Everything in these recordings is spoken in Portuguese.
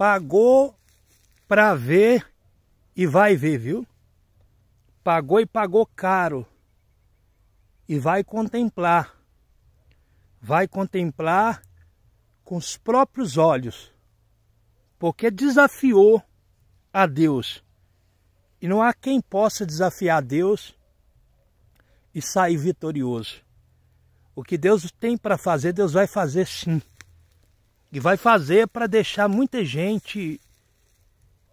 Pagou para ver e vai ver, viu? Pagou e pagou caro. E vai contemplar. Vai contemplar com os próprios olhos. Porque desafiou a Deus. E não há quem possa desafiar a Deus e sair vitorioso. O que Deus tem para fazer, Deus vai fazer sim. E vai fazer para deixar muita gente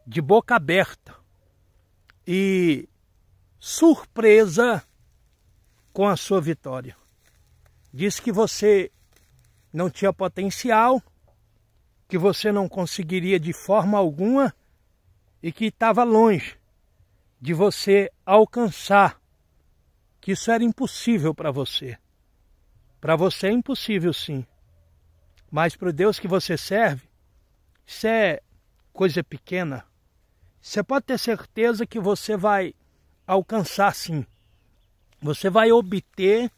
de boca aberta e surpresa com a sua vitória. Disse que você não tinha potencial, que você não conseguiria de forma alguma e que estava longe de você alcançar, que isso era impossível para você. Para você é impossível sim. Mas para o Deus que você serve, isso é coisa pequena. Você pode ter certeza que você vai alcançar sim. Você vai obter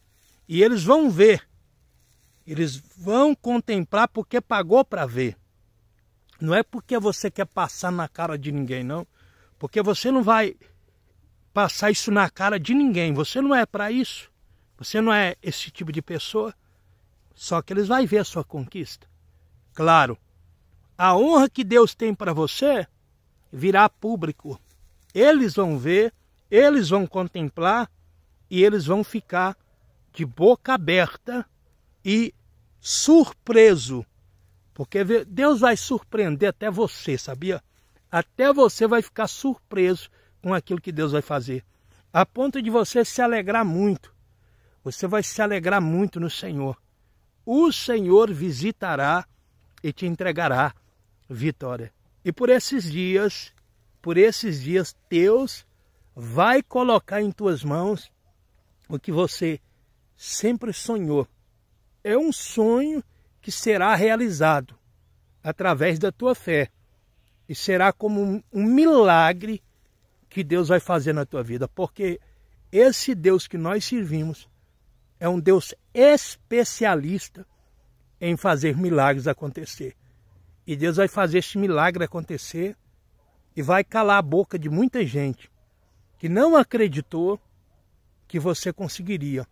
e eles vão ver. Eles vão contemplar porque pagou para ver. Não é porque você quer passar na cara de ninguém, não. Porque você não vai passar isso na cara de ninguém. Você não é para isso. Você não é esse tipo de pessoa. Só que eles vão ver a sua conquista. Claro, a honra que Deus tem para você virá público. Eles vão ver, eles vão contemplar e eles vão ficar de boca aberta e surpreso. Porque Deus vai surpreender até você, sabia? Até você vai ficar surpreso com aquilo que Deus vai fazer. A ponto de você se alegrar muito. Você vai se alegrar muito no Senhor o Senhor visitará e te entregará vitória. E por esses dias, por esses dias teus, vai colocar em tuas mãos o que você sempre sonhou. É um sonho que será realizado através da tua fé e será como um milagre que Deus vai fazer na tua vida, porque esse Deus que nós servimos é um Deus especialista em fazer milagres acontecer. E Deus vai fazer esse milagre acontecer e vai calar a boca de muita gente que não acreditou que você conseguiria.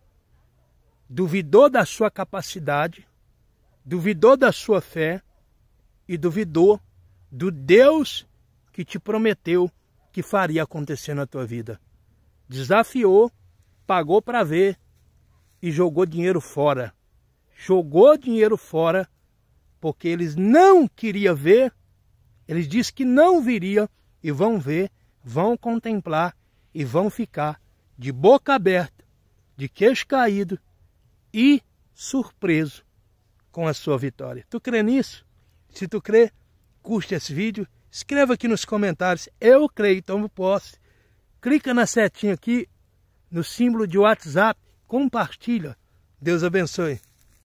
Duvidou da sua capacidade, duvidou da sua fé e duvidou do Deus que te prometeu que faria acontecer na tua vida. Desafiou, pagou para ver e jogou dinheiro fora. Jogou dinheiro fora porque eles não queriam ver, eles disseram que não viria e vão ver, vão contemplar e vão ficar de boca aberta, de queixo caído e surpreso com a sua vitória. Tu crê nisso? Se tu crê, curte esse vídeo, escreva aqui nos comentários, eu creio, então eu posso. Clica na setinha aqui, no símbolo de WhatsApp, compartilha. Deus abençoe.